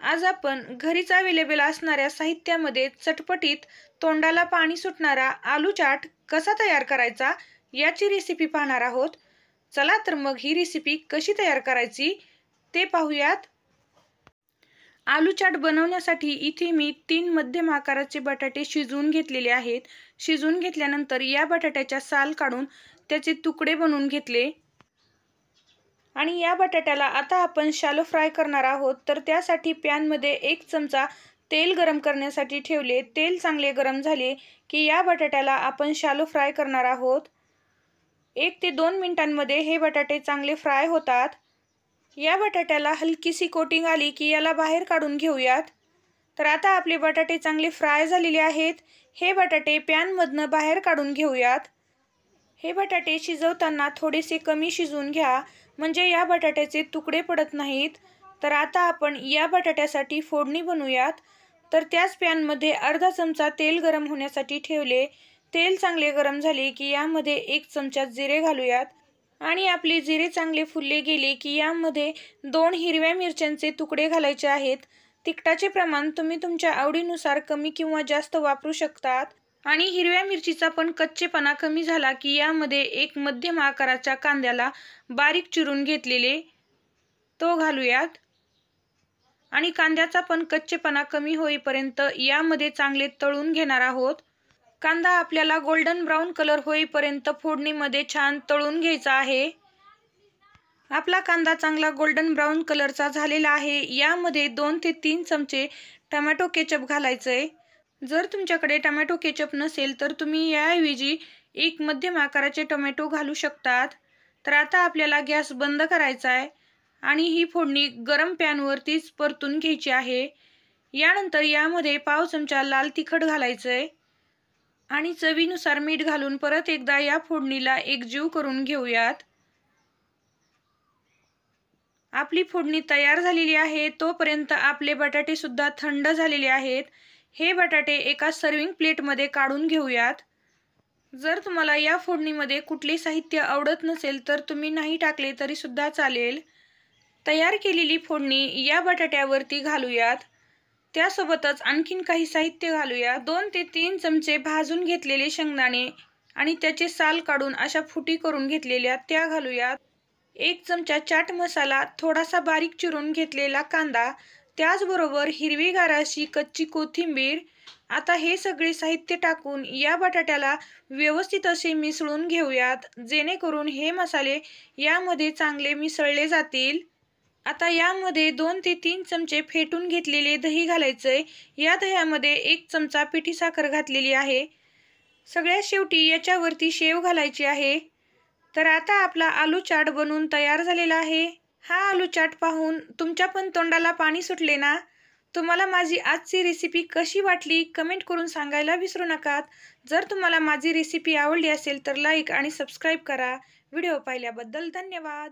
आज आपण घरीच अवेलेबल असणाऱ्या साहित्यामध्ये चटपटीत तोंडाला पाणी सुटणारा आलू चाट कसा तयार करायचा याची रेसिपी पाहणार आहोत चला तर मग ही रेसिपी कशी तयार करायची ते पाहूयात आलू चाट बनवण्यासाठी इथे मी तीन मध्यम आकाराचे बटाटे शिजवून घेतलेले आहेत शिजवून घेतल्यानंतर या बटाट्याच्या साल काढून त्याचे तुकडे बनवून घेतले आणि या बटाट्याला आता आपण शालो फ्राय करणार आहोत तर त्यासाठी पॅनमध्ये एक चमचा तेल गरम करण्यासाठी ठेवले तेल चांगले गरम झाले की या बटाट्याला आपण शालो फ्राय करणार आहोत एक ते दोन मिनिटांमध्ये हे बटाटे चांगले फ्राय होतात या बटाट्याला हलकीशी कोटिंग आली की याला बाहेर काढून घेऊयात तर आता आपले बटाटे चांगले फ्राय झालेले आहेत हे बटाटे पॅनमधनं बाहेर काढून घेऊयात हे बटाटे शिजवताना थोडेसे कमी शिजवून घ्या म्हणजे या बटाट्याचे तुकडे पडत नाहीत तर आता आपण या बटाट्यासाठी फोडणी बनवूयात तर त्याच पॅनमध्ये अर्धा चमचा तेल गरम होण्यासाठी ठेवले तेल चांगले गरम झाले की यामध्ये एक चमचा जिरे घालूयात आणि आपले जिरे चांगले फुलले गेले की यामध्ये दोन हिरव्या मिरच्यांचे तुकडे घालायचे आहेत तिखटाचे प्रमाण तुम्ही तुमच्या आवडीनुसार कमी किंवा जास्त वापरू शकतात आणि हिरव्या मिरचीचा पण कच्चेपणा कमी झाला की यामध्ये एक मध्यम आकाराच्या कांद्याला बारीक चिरून घेतलेले तो घालूयात आणि कांद्याचा पण कच्चेपणा कमी होईपर्यंत यामध्ये चांगले तळून घेणार आहोत कांदा आपल्याला गोल्डन ब्राऊन कलर होईपर्यंत फोडणीमध्ये छान तळून घ्यायचा आहे आपला कांदा चांगला गोल्डन ब्राऊन कलरचा झालेला आहे यामध्ये दोन ते तीन चमचे टमॅटो केचप घालायचं आहे जर तुमच्याकडे टमॅटो केचप नसेल तर तुम्ही याऐवजी एक मध्यम आकाराचे टोमॅटो घालू शकतात तर आता आपल्याला गॅस बंद करायचा आहे आणि ही फोडणी गरम पॅनवरतीच परतून घ्यायची आहे यानंतर यामध्ये पाव चमचा लाल तिखट घालायचं आहे आणि चवीनुसार मीठ घालून परत एकदा या फोडणीला एकजीव करून घेऊयात आपली फोडणी तयार झालेली आहे तोपर्यंत आपले बटाटेसुद्धा थंड झालेले आहेत हे बटाटे एका सर्विंग प्लेटमध्ये काढून घेऊयात जर तुम्हाला या फोडणीमध्ये कुठले साहित्य आवडत नसेल तर तुम्ही नाही टाकले तरीसुद्धा चालेल तयार केलेली फोडणी या बटाट्यावरती घालूयात त्यासोबतच आणखीन काही साहित्य घालूया दोन ते तीन चमचे भाजून घेतलेले शेंगदाणे आणि त्याचे साल काढून अशा फुटी करून घेतलेल्या त्या घालूयात एक चमचा चाट मसाला थोडासा बारीक चिरून घेतलेला कांदा त्याचबरोबर हिरवी अशी कच्ची कोथिंबीर आता हे सगळे साहित्य टाकून या बटाट्याला व्यवस्थित असे मिसळून घेऊयात जेणेकरून हे मसाले यामध्ये चांगले मिसळले जातील आता यामध्ये दोन ते तीन चमचे फेटून घेतलेले दही घालायचे या दह्यामध्ये एक चमचा पिठी साखर घातलेली आहे सगळ्यात शेवटी याच्यावरती शेव घालायची आहे तर आता आपला आलू चाट बनवून तयार झालेला आहे हा आलू चाट पाहून तुमच्या पण तोंडाला पाणी सुटले ना तुम्हाला माझी आजची रेसिपी कशी वाटली कमेंट करून सांगायला विसरू नका जर तुम्हाला माझी रेसिपी आवडली असेल तर लाईक आणि सबस्क्राईब करा व्हिडिओ पाहिल्याबद्दल धन्यवाद